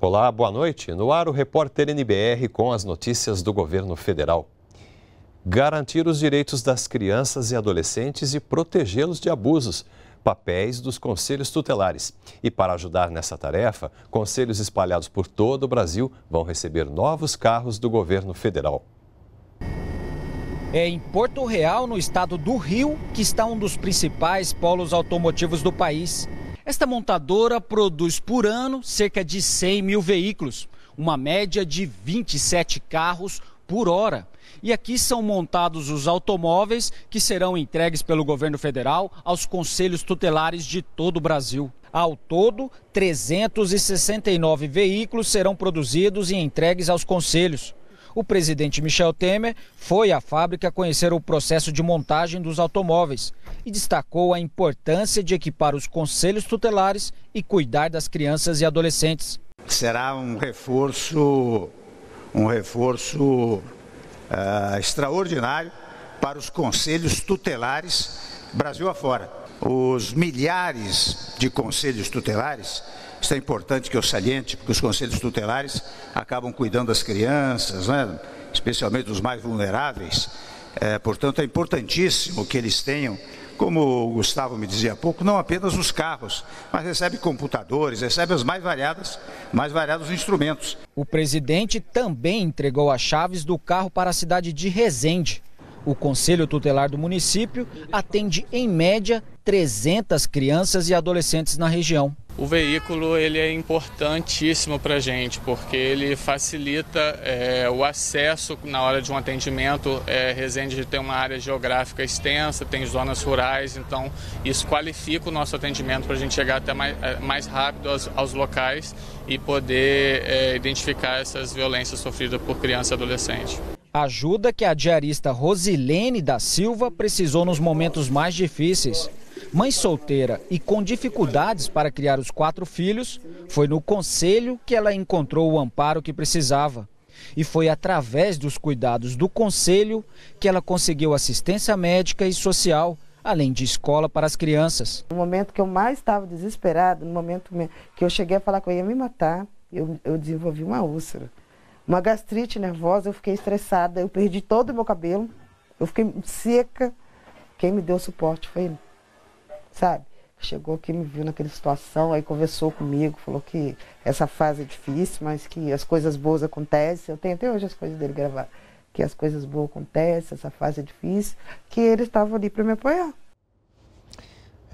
Olá, boa noite. No ar, o repórter NBR com as notícias do governo federal. Garantir os direitos das crianças e adolescentes e protegê-los de abusos papéis dos conselhos tutelares. E para ajudar nessa tarefa, conselhos espalhados por todo o Brasil vão receber novos carros do governo federal. É em Porto Real, no estado do Rio, que está um dos principais polos automotivos do país. Esta montadora produz por ano cerca de 100 mil veículos, uma média de 27 carros por hora. E aqui são montados os automóveis que serão entregues pelo governo federal aos conselhos tutelares de todo o Brasil. Ao todo, 369 veículos serão produzidos e entregues aos conselhos. O presidente Michel Temer foi à fábrica conhecer o processo de montagem dos automóveis e destacou a importância de equipar os conselhos tutelares e cuidar das crianças e adolescentes. Será um reforço, um reforço uh, extraordinário para os conselhos tutelares Brasil afora. Os milhares de conselhos tutelares, isso é importante que eu saliente, porque os conselhos tutelares acabam cuidando das crianças, né? especialmente dos mais vulneráveis. É, portanto, é importantíssimo que eles tenham como o Gustavo me dizia há pouco, não apenas os carros, mas recebe computadores, recebe as mais variadas, mais variados instrumentos. O presidente também entregou as chaves do carro para a cidade de Resende. O Conselho Tutelar do município atende, em média, 300 crianças e adolescentes na região. O veículo ele é importantíssimo para a gente, porque ele facilita é, o acesso na hora de um atendimento. É, Resende tem uma área geográfica extensa, tem zonas rurais, então isso qualifica o nosso atendimento para a gente chegar até mais, é, mais rápido aos, aos, locais e poder é, identificar essas violências sofridas por criança e adolescente. Ajuda que a diarista Rosilene da Silva precisou nos momentos mais difíceis Mãe solteira e com dificuldades para criar os quatro filhos, foi no conselho que ela encontrou o amparo que precisava. E foi através dos cuidados do conselho que ela conseguiu assistência médica e social, além de escola para as crianças. No momento que eu mais estava desesperada, no momento que eu cheguei a falar que eu ia me matar, eu, eu desenvolvi uma úlcera. Uma gastrite nervosa, eu fiquei estressada, eu perdi todo o meu cabelo, eu fiquei seca. Quem me deu suporte foi ele sabe? Chegou aqui, me viu naquela situação, aí conversou comigo, falou que essa fase é difícil, mas que as coisas boas acontecem. Eu tenho até hoje as coisas dele gravar Que as coisas boas acontecem, essa fase é difícil, que ele estava ali para me apoiar.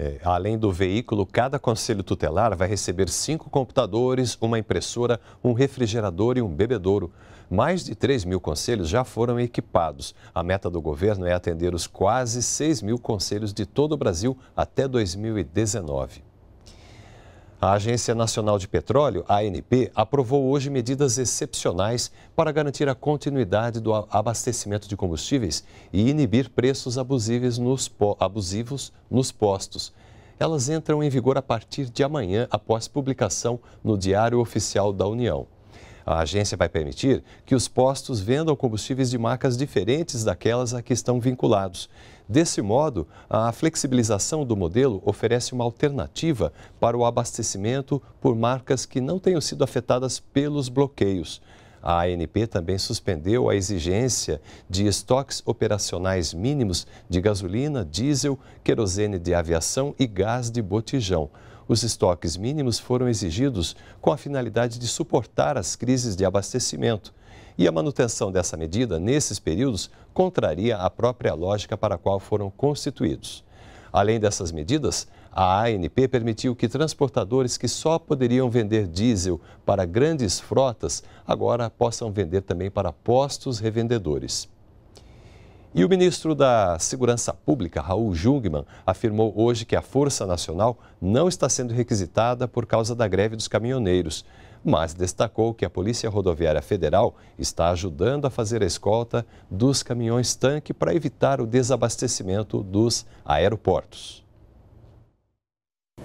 É, além do veículo, cada conselho tutelar vai receber cinco computadores, uma impressora, um refrigerador e um bebedouro. Mais de 3 mil conselhos já foram equipados. A meta do governo é atender os quase 6 mil conselhos de todo o Brasil até 2019. A Agência Nacional de Petróleo, ANP, aprovou hoje medidas excepcionais para garantir a continuidade do abastecimento de combustíveis e inibir preços abusivos nos, abusivos nos postos. Elas entram em vigor a partir de amanhã, após publicação no Diário Oficial da União. A agência vai permitir que os postos vendam combustíveis de marcas diferentes daquelas a que estão vinculados. Desse modo, a flexibilização do modelo oferece uma alternativa para o abastecimento por marcas que não tenham sido afetadas pelos bloqueios. A ANP também suspendeu a exigência de estoques operacionais mínimos de gasolina, diesel, querosene de aviação e gás de botijão. Os estoques mínimos foram exigidos com a finalidade de suportar as crises de abastecimento. E a manutenção dessa medida nesses períodos contraria a própria lógica para a qual foram constituídos. Além dessas medidas, a ANP permitiu que transportadores que só poderiam vender diesel para grandes frotas agora possam vender também para postos revendedores. E o ministro da Segurança Pública, Raul Jungmann, afirmou hoje que a Força Nacional não está sendo requisitada por causa da greve dos caminhoneiros, mas destacou que a Polícia Rodoviária Federal está ajudando a fazer a escolta dos caminhões-tanque para evitar o desabastecimento dos aeroportos.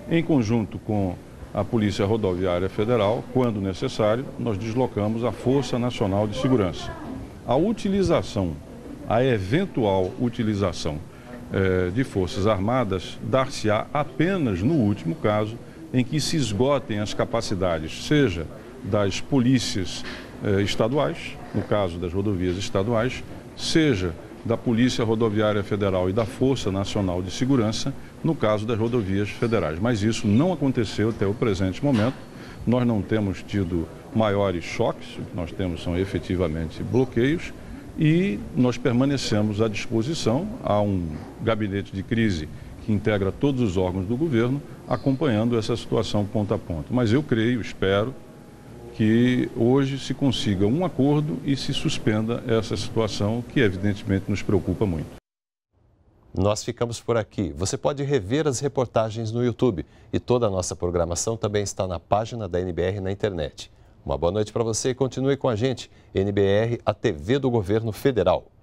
Em conjunto com a Polícia Rodoviária Federal, quando necessário, nós deslocamos a Força Nacional de Segurança. A utilização a eventual utilização eh, de forças armadas dar-se-á apenas no último caso em que se esgotem as capacidades, seja das polícias eh, estaduais, no caso das rodovias estaduais, seja da Polícia Rodoviária Federal e da Força Nacional de Segurança, no caso das rodovias federais. Mas isso não aconteceu até o presente momento. Nós não temos tido maiores choques, o que nós temos são efetivamente bloqueios. E nós permanecemos à disposição, há um gabinete de crise que integra todos os órgãos do governo, acompanhando essa situação ponto a ponto. Mas eu creio, espero, que hoje se consiga um acordo e se suspenda essa situação que, evidentemente, nos preocupa muito. Nós ficamos por aqui. Você pode rever as reportagens no YouTube e toda a nossa programação também está na página da NBR na internet. Uma boa noite para você e continue com a gente. NBR, a TV do Governo Federal.